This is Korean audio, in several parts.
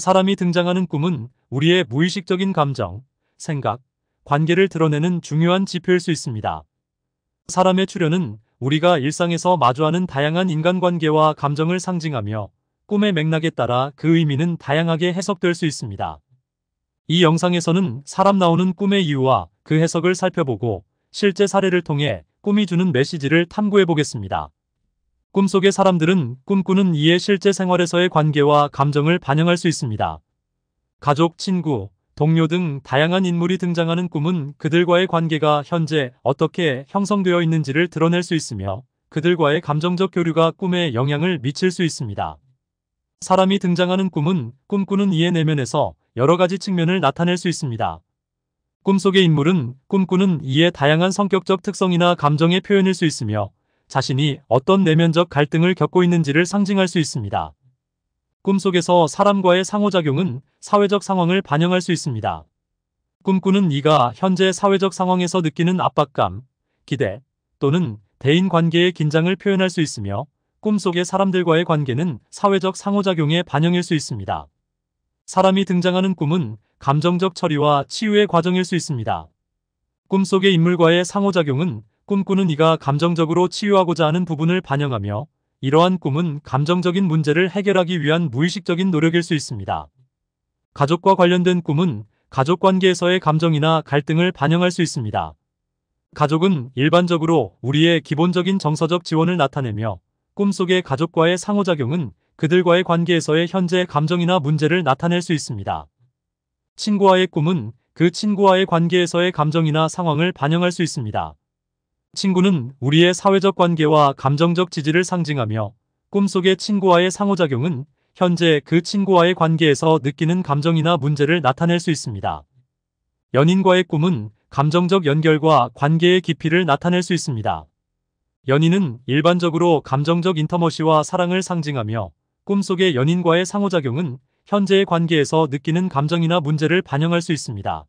사람이 등장하는 꿈은 우리의 무의식적인 감정, 생각, 관계를 드러내는 중요한 지표일 수 있습니다. 사람의 출현은 우리가 일상에서 마주하는 다양한 인간관계와 감정을 상징하며 꿈의 맥락에 따라 그 의미는 다양하게 해석될 수 있습니다. 이 영상에서는 사람 나오는 꿈의 이유와 그 해석을 살펴보고 실제 사례를 통해 꿈이 주는 메시지를 탐구해 보겠습니다. 꿈속의 사람들은 꿈꾸는 이의 실제 생활에서의 관계와 감정을 반영할 수 있습니다. 가족, 친구, 동료 등 다양한 인물이 등장하는 꿈은 그들과의 관계가 현재 어떻게 형성되어 있는지를 드러낼 수 있으며 그들과의 감정적 교류가 꿈에 영향을 미칠 수 있습니다. 사람이 등장하는 꿈은 꿈꾸는 이의 내면에서 여러 가지 측면을 나타낼 수 있습니다. 꿈속의 인물은 꿈꾸는 이의 다양한 성격적 특성이나 감정의 표현일 수 있으며 자신이 어떤 내면적 갈등을 겪고 있는지를 상징할 수 있습니다. 꿈속에서 사람과의 상호작용은 사회적 상황을 반영할 수 있습니다. 꿈꾸는 이가 현재 사회적 상황에서 느끼는 압박감, 기대 또는 대인관계의 긴장을 표현할 수 있으며 꿈속의 사람들과의 관계는 사회적 상호작용의 반영일 수 있습니다. 사람이 등장하는 꿈은 감정적 처리와 치유의 과정일 수 있습니다. 꿈속의 인물과의 상호작용은 꿈꾸는 이가 감정적으로 치유하고자 하는 부분을 반영하며 이러한 꿈은 감정적인 문제를 해결하기 위한 무의식적인 노력일 수 있습니다. 가족과 관련된 꿈은 가족 관계에서의 감정이나 갈등을 반영할 수 있습니다. 가족은 일반적으로 우리의 기본적인 정서적 지원을 나타내며 꿈속의 가족과의 상호작용은 그들과의 관계에서의 현재 감정이나 문제를 나타낼 수 있습니다. 친구와의 꿈은 그 친구와의 관계에서의 감정이나 상황을 반영할 수 있습니다. 친구는 우리의 사회적 관계와 감정적 지지를 상징하며 꿈속의 친구와의 상호작용은 현재 그 친구와의 관계에서 느끼는 감정이나 문제를 나타낼 수 있습니다. 연인과의 꿈은 감정적 연결과 관계의 깊이를 나타낼 수 있습니다. 연인은 일반적으로 감정적 인터머시와 사랑을 상징하며 꿈속의 연인과의 상호작용은 현재의 관계에서 느끼는 감정이나 문제를 반영할 수 있습니다.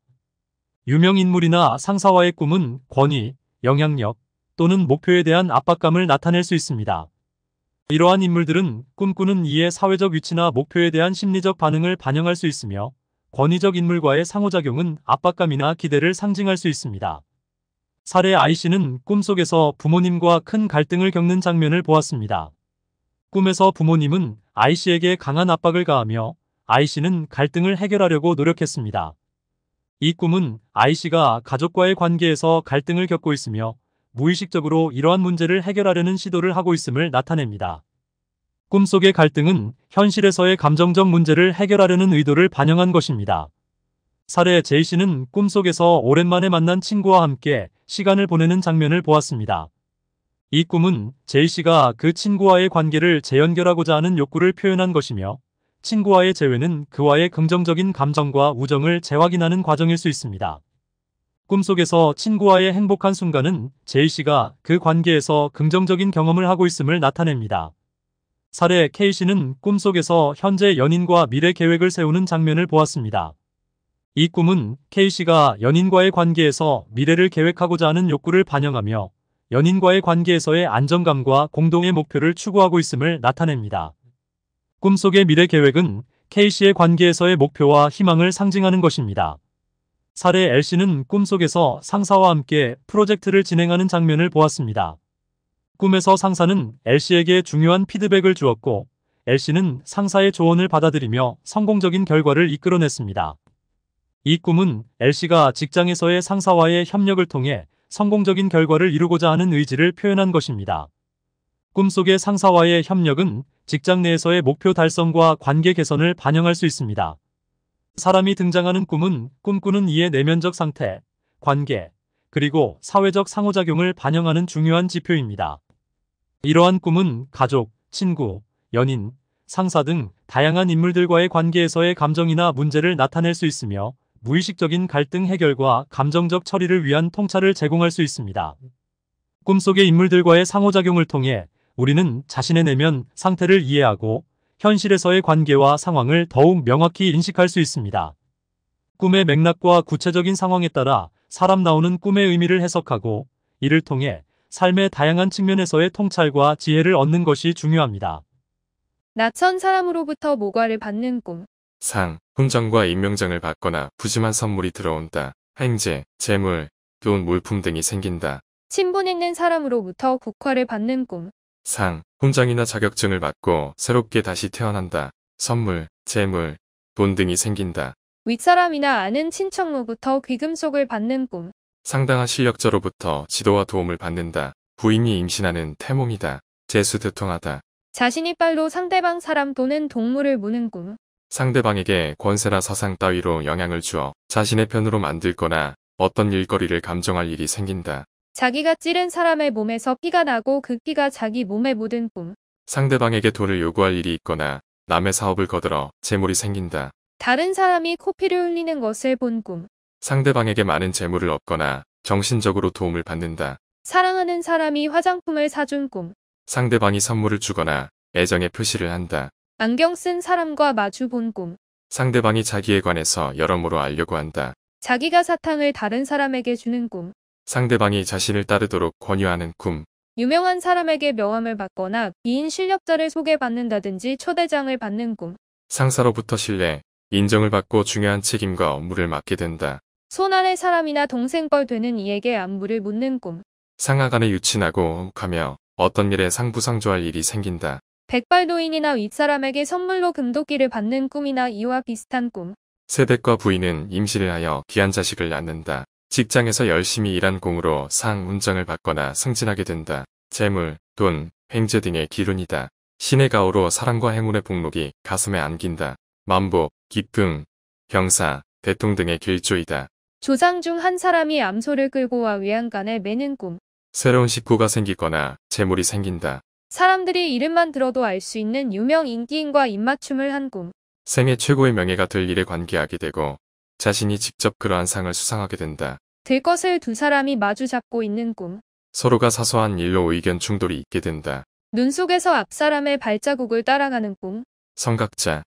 유명인물이나 상사와의 꿈은 권위, 영향력 또는 목표에 대한 압박감을 나타낼 수 있습니다. 이러한 인물들은 꿈꾸는 이의 사회적 위치나 목표에 대한 심리적 반응을 반영할 수 있으며 권위적 인물과의 상호작용은 압박감이나 기대를 상징할 수 있습니다. 사례 I씨는 꿈속에서 부모님과 큰 갈등을 겪는 장면을 보았습니다. 꿈에서 부모님은 I씨에게 강한 압박을 가하며 I씨는 갈등을 해결하려고 노력했습니다. 이 꿈은 아이씨가 가족과의 관계에서 갈등을 겪고 있으며 무의식적으로 이러한 문제를 해결하려는 시도를 하고 있음을 나타냅니다. 꿈속의 갈등은 현실에서의 감정적 문제를 해결하려는 의도를 반영한 것입니다. 사례 제이씨는 꿈속에서 오랜만에 만난 친구와 함께 시간을 보내는 장면을 보았습니다. 이 꿈은 제이씨가 그 친구와의 관계를 재연결하고자 하는 욕구를 표현한 것이며 친구와의 재회는 그와의 긍정적인 감정과 우정을 재확인하는 과정일 수 있습니다. 꿈속에서 친구와의 행복한 순간은 제이씨가 그 관계에서 긍정적인 경험을 하고 있음을 나타냅니다. 사례 K씨는 꿈속에서 현재 연인과 미래 계획을 세우는 장면을 보았습니다. 이 꿈은 K씨가 연인과의 관계에서 미래를 계획하고자 하는 욕구를 반영하며 연인과의 관계에서의 안정감과 공동의 목표를 추구하고 있음을 나타냅니다. 꿈속의 미래 계획은 K씨의 관계에서의 목표와 희망을 상징하는 것입니다. 사례 L씨는 꿈속에서 상사와 함께 프로젝트를 진행하는 장면을 보았습니다. 꿈에서 상사는 L씨에게 중요한 피드백을 주었고 L씨는 상사의 조언을 받아들이며 성공적인 결과를 이끌어냈습니다. 이 꿈은 L씨가 직장에서의 상사와의 협력을 통해 성공적인 결과를 이루고자 하는 의지를 표현한 것입니다. 꿈속의 상사와의 협력은 직장 내에서의 목표 달성과 관계 개선을 반영할 수 있습니다. 사람이 등장하는 꿈은 꿈꾸는 이의 내면적 상태, 관계, 그리고 사회적 상호작용을 반영하는 중요한 지표입니다. 이러한 꿈은 가족, 친구, 연인, 상사 등 다양한 인물들과의 관계에서의 감정이나 문제를 나타낼 수 있으며 무의식적인 갈등 해결과 감정적 처리를 위한 통찰을 제공할 수 있습니다. 꿈속의 인물들과의 상호작용을 통해 우리는 자신의 내면 상태를 이해하고 현실에서의 관계와 상황을 더욱 명확히 인식할 수 있습니다. 꿈의 맥락과 구체적인 상황에 따라 사람 나오는 꿈의 의미를 해석하고 이를 통해 삶의 다양한 측면에서의 통찰과 지혜를 얻는 것이 중요합니다. 낯선 사람으로부터 모과를 받는 꿈. 상, 훈장과 임명장을 받거나 푸짐한 선물이 들어온다. 행제, 재물, 돈, 물품 등이 생긴다. 친분 있는 사람으로부터 국화를 받는 꿈. 상, 훈장이나 자격증을 받고 새롭게 다시 태어난다. 선물, 재물, 돈 등이 생긴다. 윗사람이나 아는 친척로부터 귀금속을 받는 꿈. 상당한 실력자로부터 지도와 도움을 받는다. 부인이 임신하는 태몽이다. 재수대통하다 자신이 빨로 상대방 사람 또는 동물을 무는 꿈. 상대방에게 권세나 사상 따위로 영향을 주어 자신의 편으로 만들거나 어떤 일거리를 감정할 일이 생긴다. 자기가 찌른 사람의 몸에서 피가 나고 그 피가 자기 몸의 모든 꿈, 상대방에게 돈을 요구할 일이 있거나 남의 사업을 거들어 재물이 생긴다. 다른 사람이 코피를 흘리는 것을 본 꿈, 상대방에게 많은 재물을 얻거나 정신적으로 도움을 받는다. 사랑하는 사람이 화장품을 사준 꿈, 상대방이 선물을 주거나 애정의 표시를 한다. 안경 쓴 사람과 마주 본 꿈, 상대방이 자기에 관해서 여러모로 알려고 한다. 자기가 사탕을 다른 사람에게 주는 꿈, 상대방이 자신을 따르도록 권유하는 꿈. 유명한 사람에게 명함을 받거나 미인 실력자를 소개받는다든지 초대장을 받는 꿈. 상사로부터 신뢰, 인정을 받고 중요한 책임과 업무를 맡게 된다. 손안의 사람이나 동생 걸 되는 이에게 안부를 묻는 꿈. 상하간에 유친하고 혹하며 어떤 일에 상부상조할 일이 생긴다. 백발노인이나 윗사람에게 선물로 금도끼를 받는 꿈이나 이와 비슷한 꿈. 세댁과 부인은 임신을 하여 귀한 자식을 낳는다. 직장에서 열심히 일한 공으로 상 운정을 받거나 승진하게 된다. 재물, 돈, 횡재 등의 기운이다. 신의 가오로 사랑과 행운의 복록이 가슴에 안긴다. 만복, 기쁨, 병사, 대통 등의 길조이다. 조상 중 한 사람이 암소를 끌고 와 외양간에 매는 꿈. 새로운 식구가 생기거나 재물이 생긴다. 사람들이 이름만 들어도 알 수 있는 유명 인기인과 입맞춤을 한 꿈. 생애 최고의 명예가 될 일에 관계하게 되고 자신이 직접 그러한 상을 수상하게 된다. 될 것을 두 사람이 마주 잡고 있는 꿈. 서로가 사소한 일로 의견 충돌이 있게 된다. 눈 속에서 앞사람의 발자국을 따라가는 꿈. 성각자,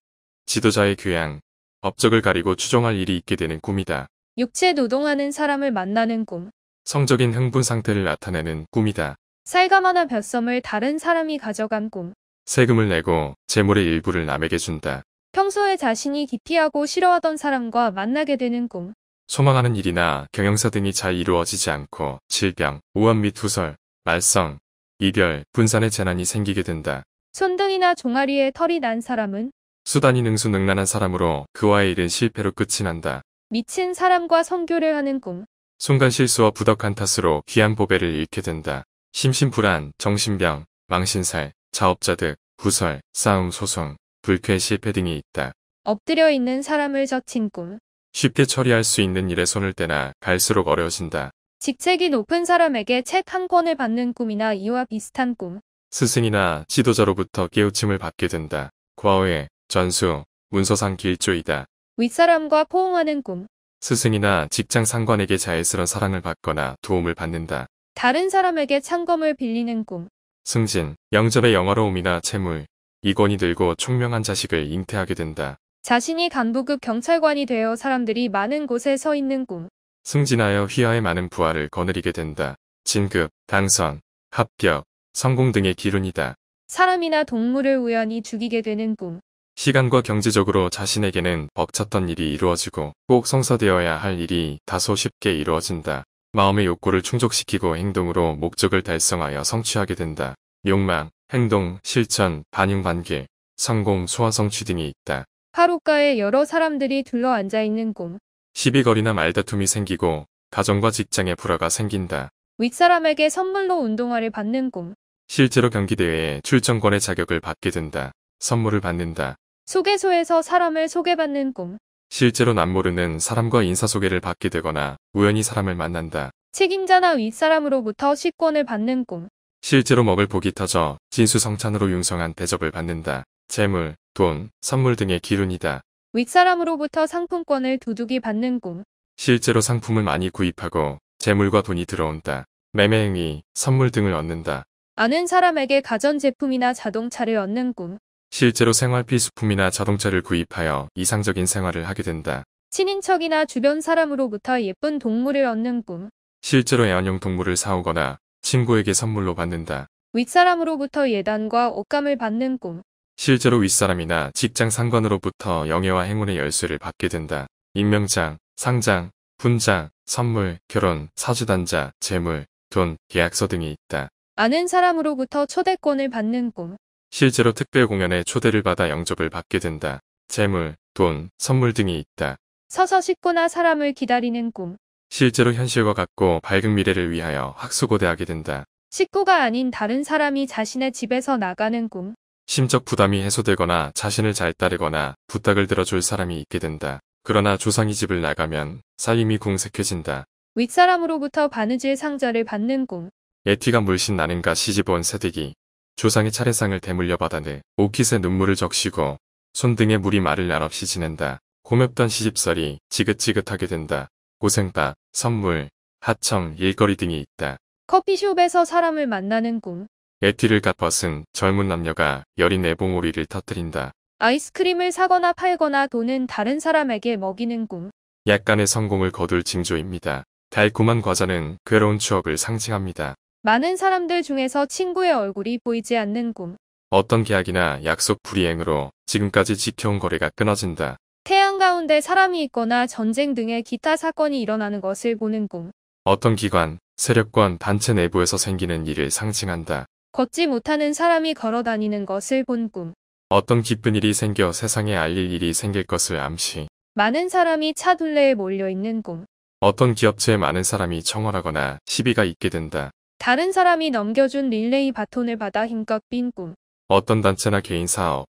지도자의 교양, 업적을 가리고 추종할 일이 있게 되는 꿈이다. 육체 노동하는 사람을 만나는 꿈. 성적인 흥분 상태를 나타내는 꿈이다. 살가마나 벼섬을 다른 사람이 가져간 꿈. 세금을 내고 재물의 일부를 남에게 준다. 평소에 자신이 기피하고 싫어하던 사람과 만나게 되는 꿈. 소망하는 일이나 경영사 등이 잘 이루어지지 않고 질병, 우환 및 후설, 말썽, 이별, 분산의 재난이 생기게 된다. 손등이나 종아리에 털이 난 사람은 수단이 능수능란한 사람으로 그와의 일은 실패로 끝이 난다. 미친 사람과 성교를 하는 꿈. 순간 실수와 부덕한 탓으로 귀한 보배를 잃게 된다. 심신불안, 정신병, 망신살, 자업자득, 구설, 싸움, 소송. 불쾌시 패딩이 있다. 엎드려 있는 사람을 젖힌 꿈. 쉽게 처리할 수 있는 일에 손을 대나 갈수록 어려워진다. 직책이 높은 사람에게 책 한 권을 받는 꿈이나 이와 비슷한 꿈. 스승이나 지도자로부터 깨우침을 받게 된다. 과외 전수, 문서상 길조이다. 윗사람과 포옹하는 꿈. 스승이나 직장 상관에게 자애스런 사랑을 받거나 도움을 받는다. 다른 사람에게 창검을 빌리는 꿈. 승진, 영접의 영화로움이나 채물, 이권이 늘고 총명한 자식을 잉태하게 된다. 자신이 간부급 경찰관이 되어 사람들이 많은 곳에 서 있는 꿈. 승진하여 휘하의 많은 부하를 거느리게 된다. 진급, 당선, 합격, 성공 등의 기운이다 사람이나 동물을 우연히 죽이게 되는 꿈. 시간과 경제적으로 자신에게는 벅찼던 일이 이루어지고 꼭 성사되어야 할 일이 다소 쉽게 이루어진다. 마음의 욕구를 충족시키고 행동으로 목적을 달성하여 성취하게 된다. 욕망, 행동, 실천, 반응 관계, 성공, 소화성취 등이 있다. 8호가에 여러 사람들이 둘러앉아 있는 꿈. 시비거리나 말다툼이 생기고 가정과 직장의 불화가 생긴다. 윗사람에게 선물로 운동화를 받는 꿈. 실제로 경기대회에 출전권의 자격을 받게 된다. 선물을 받는다. 소개소에서 사람을 소개받는 꿈. 실제로 남모르는 사람과 인사소개를 받게 되거나 우연히 사람을 만난다. 책임자나 윗사람으로부터 식권을 받는 꿈. 실제로 먹을 복이 터져 진수성찬으로 융성한 대접을 받는다. 재물, 돈, 선물 등의 기운이다 윗사람으로부터 상품권을 두둑이 받는 꿈. 실제로 상품을 많이 구입하고 재물과 돈이 들어온다. 매매행위, 선물 등을 얻는다. 아는 사람에게 가전제품이나 자동차를 얻는 꿈. 실제로 생활 필수품이나 자동차를 구입하여 이상적인 생활을 하게 된다. 친인척이나 주변 사람으로부터 예쁜 동물을 얻는 꿈. 실제로 애완용 동물을 사오거나 친구에게 선물로 받는다. 윗사람으로부터 예단과 옷감을 받는 꿈. 실제로 윗사람이나 직장 상관으로부터 영예와 행운의 열쇠를 받게 된다. 임명장, 상장, 분장, 선물, 결혼, 사주단자, 재물, 돈, 계약서 등이 있다. 아는 사람으로부터 초대권을 받는 꿈. 실제로 특별 공연에 초대를 받아 영접을 받게 된다. 재물, 돈, 선물 등이 있다. 서서 식구나 사람을 기다리는 꿈. 실제로 현실과 같고 밝은 미래를 위하여 학수고대하게 된다. 식구가 아닌 다른 사람이 자신의 집에서 나가는 꿈. 심적 부담이 해소되거나 자신을 잘 따르거나 부탁을 들어줄 사람이 있게 된다. 그러나 조상이 집을 나가면 살림이 궁색해진다. 윗사람으로부터 바느질 상자를 받는 꿈. 예티가 물씬 나는가 시집온 새댁이 조상의 차례상을 대물려 받아내 옷깃에 눈물을 적시고 손등에 물이 마를 날 없이 지낸다. 고맵던 시집살이 지긋지긋하게 된다. 고생다. 선물, 하청, 일거리 등이 있다. 커피숍에서 사람을 만나는 꿈. 에티를 갚아쓴 젊은 남녀가 여린 애봉오리를 터뜨린다. 아이스크림을 사거나 팔거나 돈은 다른 사람에게 먹이는 꿈. 약간의 성공을 거둘 징조입니다. 달콤한 과자는 괴로운 추억을 상징합니다. 많은 사람들 중에서 친구의 얼굴이 보이지 않는 꿈. 어떤 계약이나 약속 불이행으로 지금까지 지켜온 거래가 끊어진다. 태양 가운데 사람이 있거나 전쟁 등의 기타 사건이 일어나는 것을 보는 꿈. 어떤 기관, 세력권, 단체 내부에서 생기는 일을 상징한다. 걷지 못하는 사람이 걸어 다니는 것을 본 꿈. 어떤 기쁜 일이 생겨 세상에 알릴 일이 생길 것을 암시. 많은 사람이 차 둘레에 몰려 있는 꿈. 어떤 기업체에 많은 사람이 청원하거나 시비가 있게 된다. 다른 사람이 넘겨준 릴레이 바톤을 받아 힘껏 빈 꿈. 어떤 단체나 개인 사업,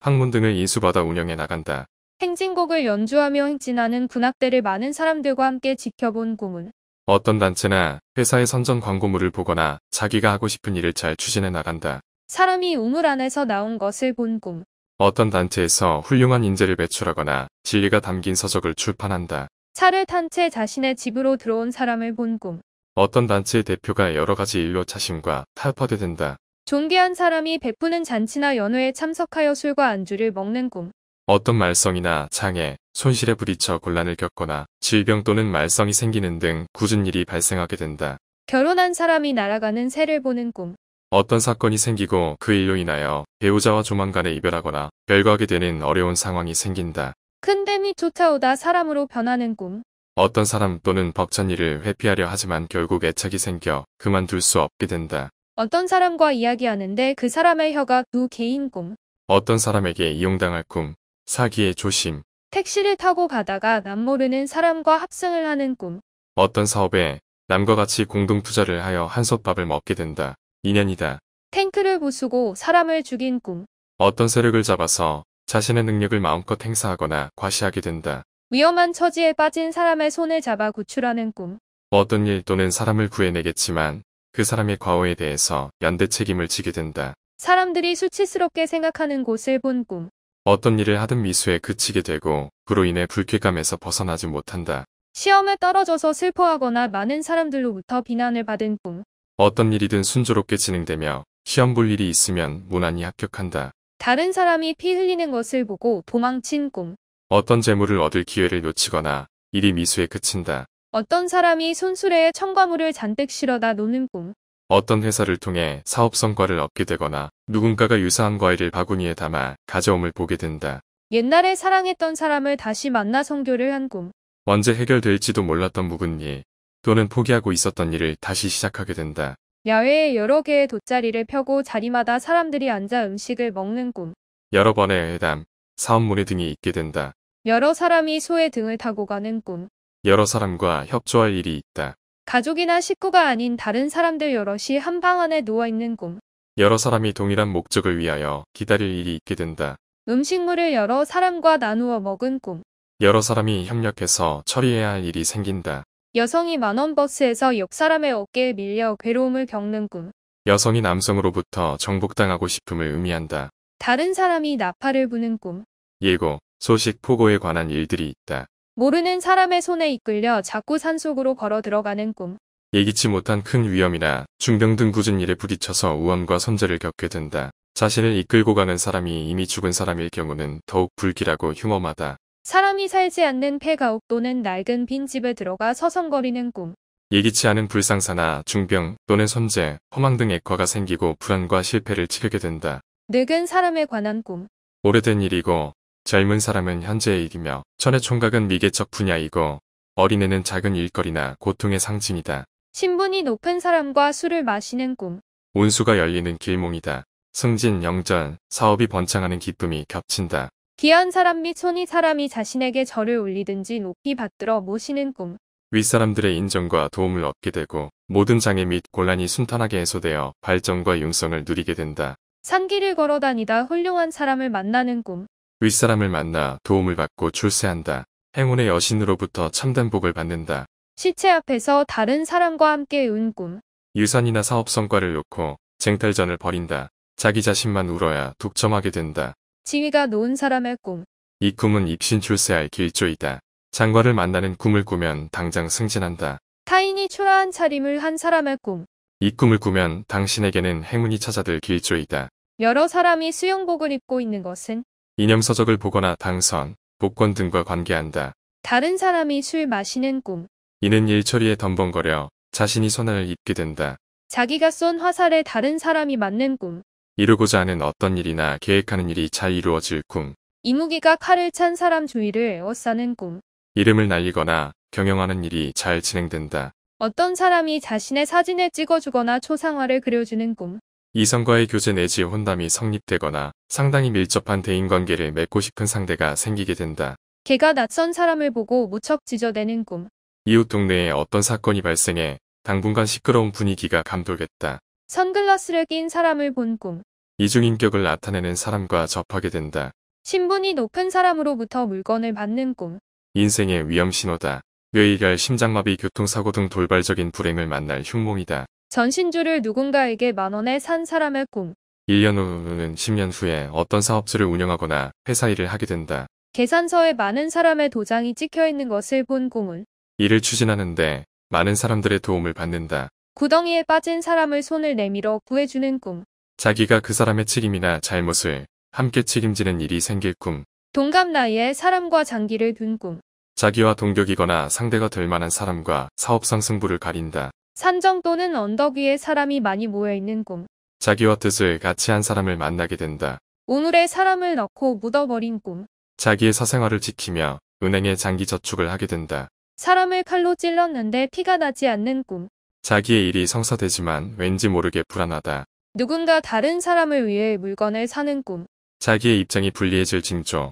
학문 등을 인수받아 운영해 나간다. 행진곡을 연주하며 행진하는 군악대를 많은 사람들과 함께 지켜본 고문. 어떤 단체나 회사의 선전 광고물을 보거나 자기가 하고 싶은 일을 잘 추진해 나간다. 사람이 우물 안에서 나온 것을 본 꿈. 어떤 단체에서 훌륭한 인재를 배출하거나 진리가 담긴 서적을 출판한다. 차를 탄 채 자신의 집으로 들어온 사람을 본 꿈. 어떤 단체의 대표가 여러 가지 일로 자신과 타협하게 된다. 존귀한 사람이 베푸는 잔치나 연회에 참석하여 술과 안주를 먹는 꿈. 어떤 말썽이나 장애, 손실에 부딪혀 곤란을 겪거나 질병 또는 말썽이 생기는 등 굳은 일이 발생하게 된다. 결혼한 사람이 날아가는 새를 보는 꿈. 어떤 사건이 생기고 그 일로 인하여 배우자와 조만간에 이별하거나 별거하게 되는 어려운 상황이 생긴다. 큰 뱀이 쫓아오다 사람으로 변하는 꿈. 어떤 사람 또는 벅찬 일을 회피하려 하지만 결국 애착이 생겨 그만둘 수 없게 된다. 어떤 사람과 이야기하는데 그 사람의 혀가 두 개인 꿈. 어떤 사람에게 이용당할 꿈. 사기의 조심. 택시를 타고 가다가 남모르는 사람과 합승을 하는 꿈. 어떤 사업에 남과 같이 공동 투자를 하여 한솥밥을 먹게 된다. 인연이다. 탱크를 부수고 사람을 죽인 꿈. 어떤 세력을 잡아서 자신의 능력을 마음껏 행사하거나 과시하게 된다. 위험한 처지에 빠진 사람의 손을 잡아 구출하는 꿈. 어떤 일 또는 사람을 구해내겠지만 그 사람의 과오에 대해서 연대 책임을 지게 된다. 사람들이 수치스럽게 생각하는 곳을 본 꿈. 어떤 일을 하든 미수에 그치게 되고 그로 인해 불쾌감에서 벗어나지 못한다. 시험에 떨어져서 슬퍼하거나 많은 사람들로부터 비난을 받은 꿈. 어떤 일이든 순조롭게 진행되며 시험 볼 일이 있으면 무난히 합격한다. 다른 사람이 피 흘리는 것을 보고 도망친 꿈. 어떤 재물을 얻을 기회를 놓치거나 일이 미수에 그친다. 어떤 사람이 손수레에 첨가물을 잔뜩 실어다 놓는 꿈. 어떤 회사를 통해 사업 성과를 얻게 되거나 누군가가 유사한 과일을 바구니에 담아 가져옴을 보게 된다. 옛날에 사랑했던 사람을 다시 만나 성교를 한 꿈. 언제 해결될지도 몰랐던 묵은 일 또는 포기하고 있었던 일을 다시 시작하게 된다. 야외에 여러 개의 돗자리를 펴고 자리마다 사람들이 앉아 음식을 먹는 꿈. 여러 번의 회담, 사업 문의 등이 있게 된다. 여러 사람이 소의 등을 타고 가는 꿈. 여러 사람과 협조할 일이 있다. 가족이나 식구가 아닌 다른 사람들 여럿이 한 방 안에 누워있는 꿈. 여러 사람이 동일한 목적을 위하여 기다릴 일이 있게 된다. 음식물을 여러 사람과 나누어 먹은 꿈. 여러 사람이 협력해서 처리해야 할 일이 생긴다. 여성이 만원 버스에서 옆 사람의 어깨에 밀려 괴로움을 겪는 꿈. 여성이 남성으로부터 정복당하고 싶음을 의미한다. 다른 사람이 나팔을 부는 꿈. 예고, 소식, 포고에 관한 일들이 있다. 모르는 사람의 손에 이끌려 자꾸 산속으로 걸어 들어가는 꿈. 예기치 못한 큰 위험이나 중병 등 굳은 일에 부딪혀서 우환과 손절를 겪게 된다. 자신을 이끌고 가는 사람이 이미 죽은 사람일 경우는 더욱 불길하고 흉엄하다. 사람이 살지 않는 폐가옥 또는 낡은 빈집에 들어가 서성거리는 꿈. 예기치 않은 불상사나 중병 또는 선재, 허망 등 액화가 생기고 불안과 실패를 치르게 된다. 늙은 사람에 관한 꿈. 오래된 일이고 젊은 사람은 현재의 일이며 천의 총각은 미개척 분야이고 어린애는 작은 일거리나 고통의 상징이다. 신분이 높은 사람과 술을 마시는 꿈. 온수가 열리는 길몽이다. 승진, 영전, 사업이 번창하는 기쁨이 겹친다. 귀한 사람 및 손이 사람이 자신에게 절을 올리든지 높이 받들어 모시는 꿈. 윗사람들의 인정과 도움을 얻게 되고 모든 장애 및 곤란이 순탄하게 해소되어 발전과 융성을 누리게 된다. 산길을 걸어다니다 훌륭한 사람을 만나는 꿈. 윗사람을 만나 도움을 받고 출세한다. 행운의 여신으로부터 참단복을 받는다. 시체 앞에서 다른 사람과 함께 운 꿈. 유산이나 사업 성과를 놓고 쟁탈전을 벌인다. 자기 자신만 울어야 독점하게 된다. 지위가 놓은 사람의 꿈. 이 꿈은 입신 출세할 길조이다. 장관을 만나는 꿈을 꾸면 당장 승진한다. 타인이 초라한 차림을 한 사람의 꿈. 이 꿈을 꾸면 당신에게는 행운이 찾아들 길조이다. 여러 사람이 수영복을 입고 있는 것은 이념서적을 보거나 당선, 복권 등과 관계한다. 다른 사람이 술 마시는 꿈. 이는 일처리에 덤벙거려 자신이 손해를 입게 된다. 자기가 쏜 화살에 다른 사람이 맞는 꿈. 이루고자 하는 어떤 일이나 계획하는 일이 잘 이루어질 꿈. 이무기가 칼을 찬 사람 주위를 에워싸는 꿈. 이름을 날리거나 경영하는 일이 잘 진행된다. 어떤 사람이 자신의 사진을 찍어주거나 초상화를 그려주는 꿈. 이성과의 교제 내지 혼담이 성립되거나 상당히 밀접한 대인관계를 맺고 싶은 상대가 생기게 된다. 개가 낯선 사람을 보고 무척 지저대는 꿈. 이웃 동네에 어떤 사건이 발생해 당분간 시끄러운 분위기가 감돌겠다. 선글라스를 낀 사람을 본 꿈. 이중인격을 나타내는 사람과 접하게 된다. 신분이 높은 사람으로부터 물건을 받는 꿈. 인생의 위험 신호다. 뇌이갈 심장마비 교통사고 등 돌발적인 불행을 만날 흉몽이다. 전신주를 누군가에게 만원에 산 사람의 꿈. 1년 후는 10년 후에 어떤 사업체를 운영하거나 회사 일을 하게 된다. 계산서에 많은 사람의 도장이 찍혀 있는 것을 본 꿈은 일을 추진하는데 많은 사람들의 도움을 받는다. 구덩이에 빠진 사람을 손을 내밀어 구해주는 꿈. 자기가 그 사람의 책임이나 잘못을 함께 책임지는 일이 생길 꿈. 동갑 나이에 사람과 장기를 둔 꿈. 자기와 동격이거나 상대가 될 만한 사람과 사업상 승부를 가린다. 산정 또는 언덕 위에 사람이 많이 모여있는 꿈. 자기와 뜻을 같이 한 사람을 만나게 된다. 오늘의 사람을 넣고 묻어버린 꿈. 자기의 사생활을 지키며 은행에 장기 저축을 하게 된다. 사람을 칼로 찔렀는데 피가 나지 않는 꿈. 자기의 일이 성사되지만 왠지 모르게 불안하다. 누군가 다른 사람을 위해 물건을 사는 꿈. 자기의 입장이 불리해질 징조.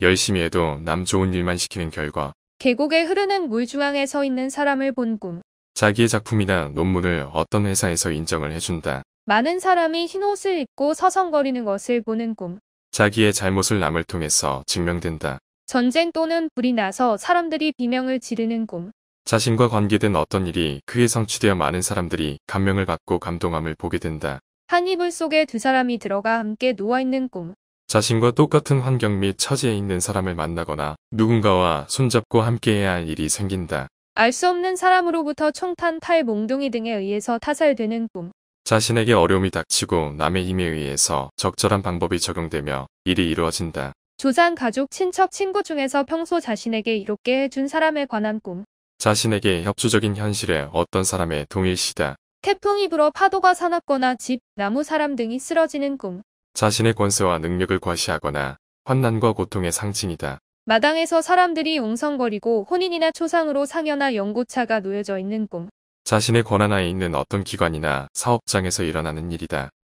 열심히 해도 남 좋은 일만 시키는 결과. 계곡에 흐르는 물 중앙에 서 있는 사람을 본 꿈. 자기의 작품이나 논문을 어떤 회사에서 인정을 해준다. 많은 사람이 흰옷을 입고 서성거리는 것을 보는 꿈. 자기의 잘못을 남을 통해서 증명된다. 전쟁 또는 불이 나서 사람들이 비명을 지르는 꿈. 자신과 관계된 어떤 일이 그에 성취되어 많은 사람들이 감명을 받고 감동함을 보게 된다. 한 이불 속에 두 사람이 들어가 함께 누워있는 꿈. 자신과 똑같은 환경 및 처지에 있는 사람을 만나거나 누군가와 손잡고 함께해야 할 일이 생긴다. 알수 없는 사람으로부터 총탄, 탈, 몽둥이 등에 의해서 타살되는 꿈. 자신에게 어려움이 닥치고 남의 힘에 의해서 적절한 방법이 적용되며 일이 이루어진다. 조상, 가족, 친척, 친구 중에서 평소 자신에게 이롭게 해준 사람에 관한 꿈. 자신에게 협조적인 현실에 어떤 사람의 동일시다. 태풍이 불어 파도가 사납거나 집, 나무, 사람 등이 쓰러지는 꿈. 자신의 권세와 능력을 과시하거나 환난과 고통의 상징이다. 마당에서 사람들이 웅성거리고 혼인이나 초상으로 상여나 연고차가 놓여져 있는 꿈. 자신의 권한 하에 있는 어떤 기관이나 사업장에서 일어나는 일이다.